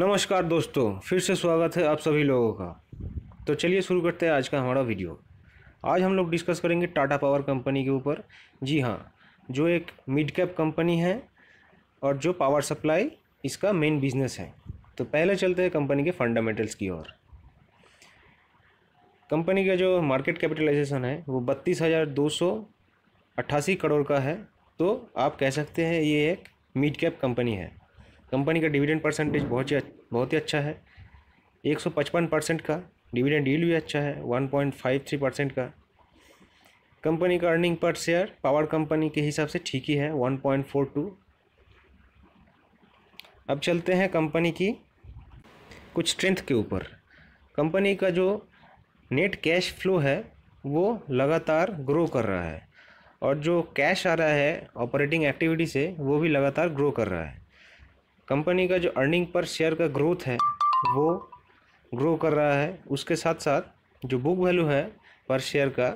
नमस्कार दोस्तों फिर से स्वागत है आप सभी लोगों का तो चलिए शुरू करते हैं आज का हमारा वीडियो आज हम लोग डिस्कस करेंगे टाटा पावर कंपनी के ऊपर जी हाँ जो एक मिड कैप कंपनी है और जो पावर सप्लाई इसका मेन बिजनेस है तो पहले चलते हैं कंपनी के फंडामेंटल्स की ओर कंपनी का जो मार्केट कैपिटलाइजेशन है वो बत्तीस हज़ार दो सौ अट्ठासी करोड़ का है तो आप कह सकते हैं ये एक मिड कैप कंपनी है कंपनी का डिविडेंड परसेंटेज बहुत ही बहुत ही अच्छा है 155 परसेंट का डिविडेंड डील भी अच्छा है 1.53 परसेंट का कंपनी का earning per share power company के हिसाब से ठीक ही है 1.42 अब चलते हैं कंपनी की कुछ स्ट्रेंथ के ऊपर कंपनी का जो नेट कैश फ्लो है वो लगातार ग्रो कर रहा है और जो कैश आ रहा है ऑपरेटिंग एक्टिविटी से वो भी लगातार ग्रो कर रहा है कंपनी का जो अर्निंग पर शेयर का ग्रोथ है वो ग्रो कर रहा है उसके साथ साथ जो बुक वैल्यू है पर शेयर का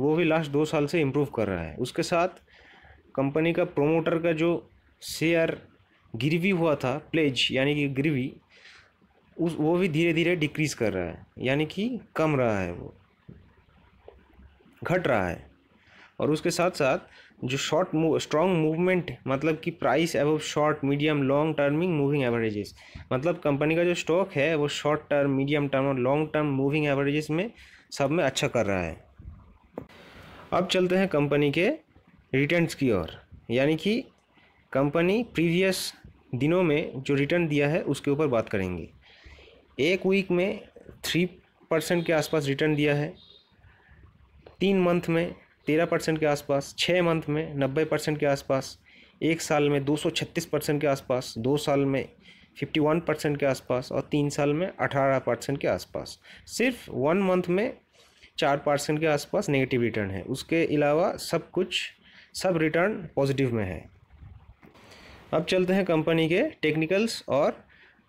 वो भी लास्ट दो साल से इम्प्रूव कर रहा है उसके साथ कंपनी का प्रोमोटर का जो शेयर गिरवी हुआ था प्लेज यानी कि गिरवी उस वो भी धीरे धीरे डिक्रीज कर रहा है यानी कि कम रहा है वो घट रहा है और उसके साथ साथ जो शॉर्ट मूव स्ट्रॉन्ग मूवमेंट मतलब कि price above short medium long terming moving averages मतलब कंपनी का जो स्टॉक है वो शॉर्ट टर्म मीडियम टर्म और लॉन्ग टर्म मूविंग एवरेजेस में सब में अच्छा कर रहा है अब चलते हैं कंपनी के रिटर्न्स की ओर यानी कि कंपनी प्रीवियस दिनों में जो रिटर्न दिया है उसके ऊपर बात करेंगे एक वीक में थ्री परसेंट के आसपास रिटर्न दिया है तीन मंथ में तेरह परसेंट के आसपास छः मंथ में नब्बे परसेंट के आसपास एक साल में दो सौ छत्तीस परसेंट के आसपास दो साल में फिफ्टी वन परसेंट के आसपास और तीन साल में अठारह परसेंट के आसपास सिर्फ वन मंथ में चार परसेंट के आसपास नेगेटिव रिटर्न है उसके अलावा सब कुछ सब रिटर्न पॉजिटिव में है अब चलते हैं कंपनी के टेक्निकल्स और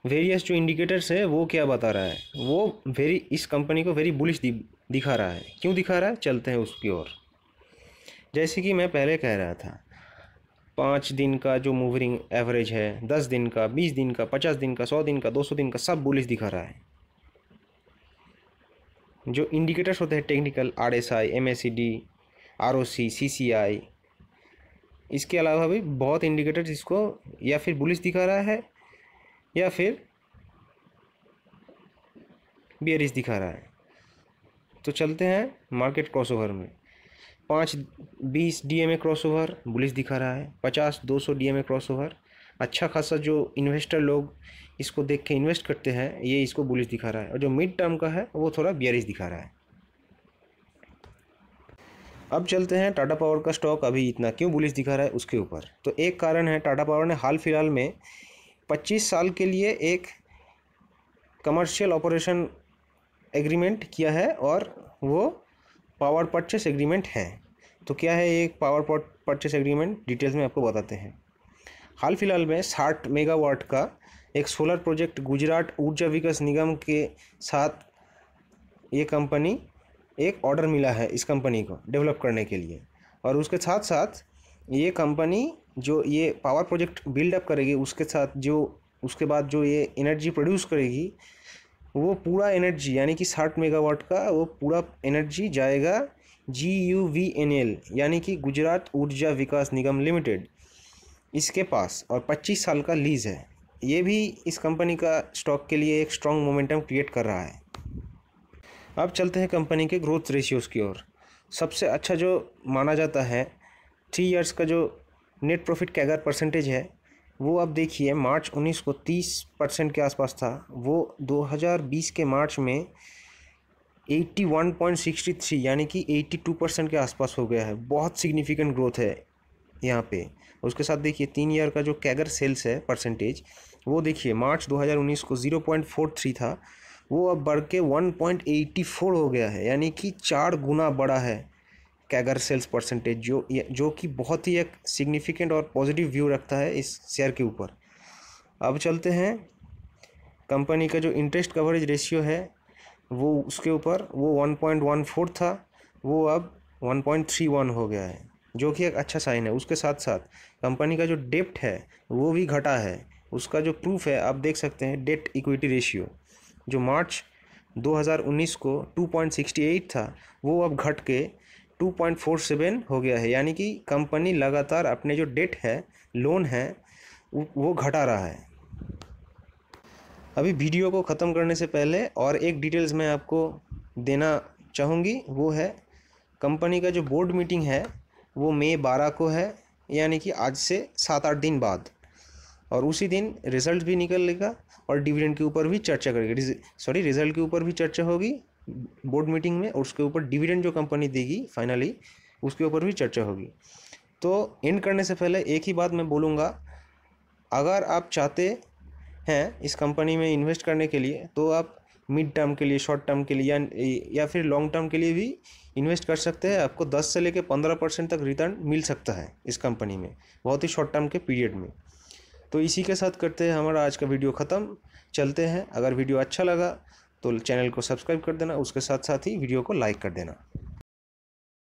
वेरियस जो इंडिकेटर्स है वो क्या बता रहा है वो वेरी इस कंपनी को वेरी बुलिश दिखा रहा है क्यों दिखा रहा है चलते हैं उसकी ओर जैसे कि मैं पहले कह रहा था पाँच दिन का जो मूवरिंग एवरेज है दस दिन का बीस दिन का पचास दिन का सौ दिन का दो सौ दिन का सब बुलिस दिखा रहा है जो इंडिकेटर्स होते हैं technical R S I M S C D R O C C C I इसके अलावा भी बहुत इंडिकेटर्स इसको या फिर बुलिस दिखा रहा है या फिर बियरिस दिखा रहा है तो चलते हैं मार्केट ओवर में पाँच बीस D M A cross over bullish दिखा रहा है पचास दो सौ D M A cross over अच्छा खासा जो इन्वेस्टर लोग इसको देख के इन्वेस्ट करते हैं ये इसको बुलिस दिखा रहा है और जो मिड टर्म का है वो थोड़ा बियरिश दिखा रहा है अब चलते हैं टाटा पावर का स्टॉक अभी इतना क्यों बुलिस दिखा रहा है उसके ऊपर तो एक कारण है टाटा पावर ने हाल फिलहाल में पच्चीस साल के लिए एक कमर्शियल ऑपरेशन एग्रीमेंट किया है और वो पावर परचेस एग्रीमेंट हैं तो क्या है ये पावर परचेस एग्रीमेंट डिटेल्स में आपको बताते हैं हाल फिलहाल में साठ मेगावाट का एक सोलर प्रोजेक्ट गुजरात ऊर्जा विकास निगम के साथ ये कंपनी एक ऑर्डर मिला है इस कंपनी को डेवलप करने के लिए और उसके साथ साथ ये कंपनी जो ये पावर प्रोजेक्ट बिल्डअप करेगी उसके साथ जो उसके बाद जो ये एनर्जी प्रोड्यूस करेगी वो पूरा एनर्जी यानी कि साठ मेगावाट का वो पूरा एनर्जी जाएगा G U V N L यानी कि गुजरात ऊर्जा विकास निगम लिमिटेड इसके पास और 25 साल का लीज़ है ये भी इस कंपनी का स्टॉक के लिए एक स्ट्रॉन्ग मोमेंटम क्रिएट कर रहा है अब चलते हैं कंपनी के ग्रोथ रेशियोज़ की ओर सबसे अच्छा जो माना जाता है थ्री इयर्स का जो नेट प्रॉफिट कैगर परसेंटेज है वो अब देखिए मार्च उन्नीस को तीस परसेंट के आसपास था वो 2020 के मार्च में 81.63 यानी कि 82 परसेंट के आसपास हो गया है बहुत सिग्निफिकेंट ग्रोथ है यहाँ पे उसके साथ देखिए तीन ईयर का जो कैगर सेल्स है परसेंटेज वो देखिए मार्च 2019 को 0.43 था वो अब बढ़ के 1.84 हो गया है यानी कि चार गुना बड़ा है कैगर सेल्स परसेंटेज जो जो कि बहुत ही एक सिग्निफिकेंट और पॉजिटिव व्यू रखता है इस शेयर के ऊपर अब चलते हैं कंपनी का जो इंटरेस्ट कवरेज रेशियो है वो उसके ऊपर वो वन पॉइंट वन फोर था वो अब वन पॉइंट थ्री वन हो गया है जो कि एक अच्छा साइन है उसके साथ साथ कंपनी का जो डेप्ट है वो भी घटा है उसका जो प्रूफ है आप देख सकते हैं डेट इक्विटी रेशियो जो मार्च 2019 को 2.68 था वो अब घट के 2.47 हो गया है यानी कि कंपनी लगातार अपने जो डेट है लोन है वो घटा रहा है अभी वीडियो को ख़त्म करने से पहले और एक डिटेल्स मैं आपको देना चाहूँगी वो है कंपनी का जो बोर्ड मीटिंग है वो मई बारह को है यानी कि आज से सात आठ दिन बाद और उसी दिन रिजल्ट भी निकल लेगा और डिविडेंड के ऊपर भी चर्चा करेगी सॉरी रिजल्ट के ऊपर भी चर्चा होगी बोर्ड मीटिंग में और उसके ऊपर डिविडेंड जो कंपनी देगी फाइनली उसके ऊपर भी चर्चा होगी तो एंड करने से पहले एक ही बात मैं बोलूँगा अगर आप चाहते हैं इस कंपनी में इन्वेस्ट करने के लिए तो आप मिड टर्म के लिए शॉर्ट टर्म के लिए या या फिर लॉन्ग टर्म के लिए भी इन्वेस्ट कर सकते हैं आपको 10 से लेकर 15 परसेंट तक रिटर्न मिल सकता है इस कंपनी में बहुत ही शॉर्ट टर्म के पीरियड में तो इसी के साथ करते हैं हमारा आज का वीडियो ख़त्म चलते हैं अगर वीडियो अच्छा लगा तो चैनल को सब्सक्राइब कर देना उसके साथ साथ ही वीडियो को लाइक कर देना